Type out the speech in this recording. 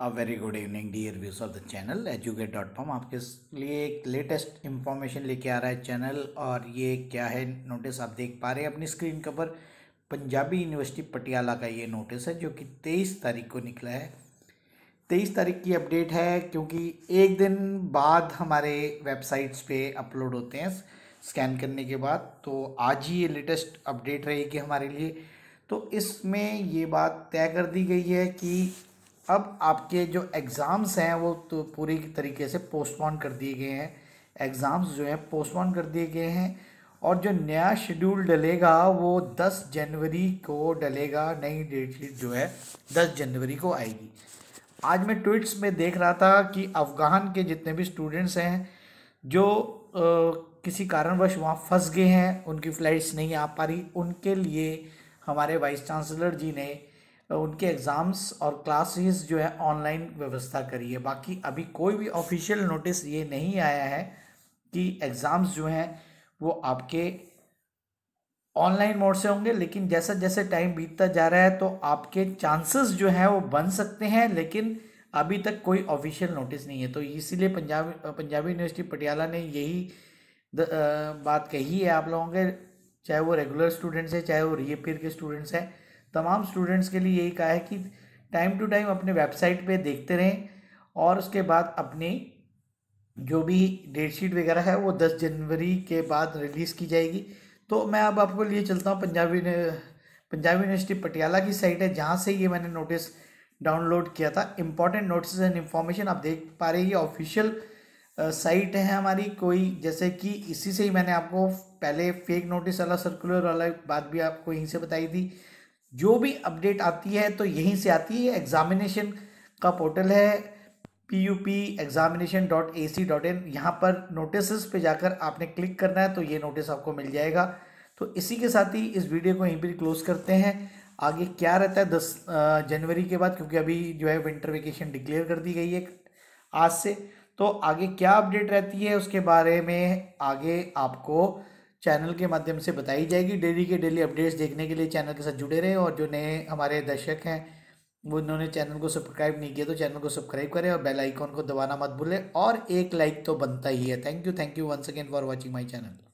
a very good evening dear views of the channel educate dot com आपके लिए एक latest information लेके आ रहा है चैनल और ये क्या है नोटिस आप देख पा रहे हैं अपनी स्क्रीन के ऊपर पंजाबी यूनिवर्सिटी पटियाला का ये नोटिस है जो कि तेईस तारीख को निकला है तेईस तारीख की अपडेट है क्योंकि एक दिन बाद हमारे वेबसाइट्स पे अपलोड होते हैं स्कैन करने के बाद तो आज ही ये लेटेस्ट अपडेट रहेगी हमारे लिए तो इसमें ये बात तय कर दी गई है कि अब आपके जो एग्ज़ाम्स हैं वो तो पूरी तरीके से पोस्टपोन कर दिए गए हैं एग्ज़ाम्स जो हैं पोस्टपोन कर दिए गए हैं और जो नया शेड्यूल डलेगा वो 10 जनवरी को डलेगा नई डेट शीट जो है 10 जनवरी को आएगी आज मैं ट्वीट्स में देख रहा था कि अफ़गान के जितने भी स्टूडेंट्स हैं जो आ, किसी कारणवश वहाँ फंस गए हैं उनकी फ़्लाइट्स नहीं आ पा रही उनके लिए हमारे वाइस चांसलर जी ने उनके एग्ज़ाम्स और क्लासेस जो है ऑनलाइन व्यवस्था करी है बाकी अभी कोई भी ऑफिशियल नोटिस ये नहीं आया है कि एग्ज़ाम्स जो हैं वो आपके ऑनलाइन मोड से होंगे लेकिन जैसा जैसे टाइम बीतता जा रहा है तो आपके चांसेस जो हैं वो बन सकते हैं लेकिन अभी तक कोई ऑफिशियल नोटिस नहीं है तो इसीलिए पंजाबी पंजाबी यूनिवर्सिटी पटियाला ने यही द, आ, बात कही है आप लोगों के चाहे वो रेगुलर स्टूडेंट्स हैं चाहे वो रीअपियर के स्टूडेंट्स हैं तमाम स्टूडेंट्स के लिए यही कहा है कि टाइम टू टाइम अपने वेबसाइट पे देखते रहें और उसके बाद अपनी जो भी डेट शीट वगैरह है वो दस जनवरी के बाद रिलीज़ की जाएगी तो मैं अब आपको लिए चलता हूँ पंजाबी पंजाबी यूनिवर्सिटी पटियाला की साइट है जहाँ से ये मैंने नोटिस डाउनलोड किया था इम्पॉर्टेंट नोटिस एंड इन्फॉर्मेशन आप देख पा रहे ये ऑफिशियल साइट है हमारी कोई जैसे कि इसी से ही मैंने आपको पहले फेक नोटिस वाला सर्कुलर वाला बात भी आपको यहीं से बताई थी जो भी अपडेट आती है तो यहीं से आती है एग्ज़ामिनेशन का पोर्टल है P U P examination dot A C dot in यहाँ पर नोटिस पे जाकर आपने क्लिक करना है तो ये नोटिस आपको मिल जाएगा तो इसी के साथ ही इस वीडियो को यहीं पर क्लोज़ करते हैं आगे क्या रहता है दस जनवरी के बाद क्योंकि अभी जो है विंटर वेकेशन डिक्लेयर कर दी गई है आज से तो आगे क्या अपडेट रहती है उसके बारे में आगे आपको चैनल के माध्यम से बताई जाएगी डेली के डेली अपडेट्स देखने के लिए चैनल के साथ जुड़े रहें और जो नए हमारे दर्शक हैं वो इन्होंने चैनल को सब्सक्राइब नहीं किया तो चैनल को सब्सक्राइब करें और बेल आइकॉन को दबाना मत भूलें और एक लाइक तो बनता ही है thank you thank you once again for watching my channel